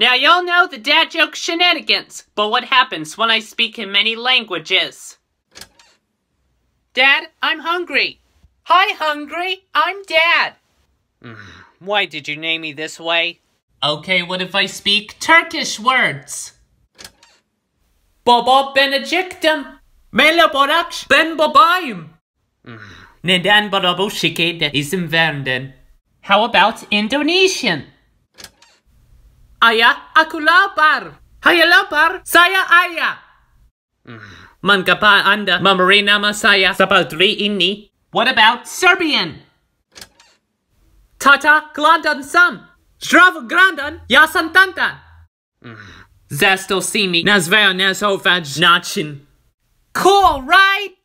Now y'all know the dad joke shenanigans, but what happens when I speak in many languages? Dad, I'm hungry. Hi, hungry. I'm Dad. Hmm, why did you name me this way? Okay, what if I speak Turkish words? Baba benedictum. Mela borak ben babayım. Hmm. Neden bana bu izin verdin? How about Indonesian? Aya akulabar. lapar. saya Aya. Mengapa anda memberi nama saya seperti ini? What about Serbian? Tata glandan sam. Zdravo grandan, ja sam tantan. Zastel simi nazveo nazovag način. Cool, right?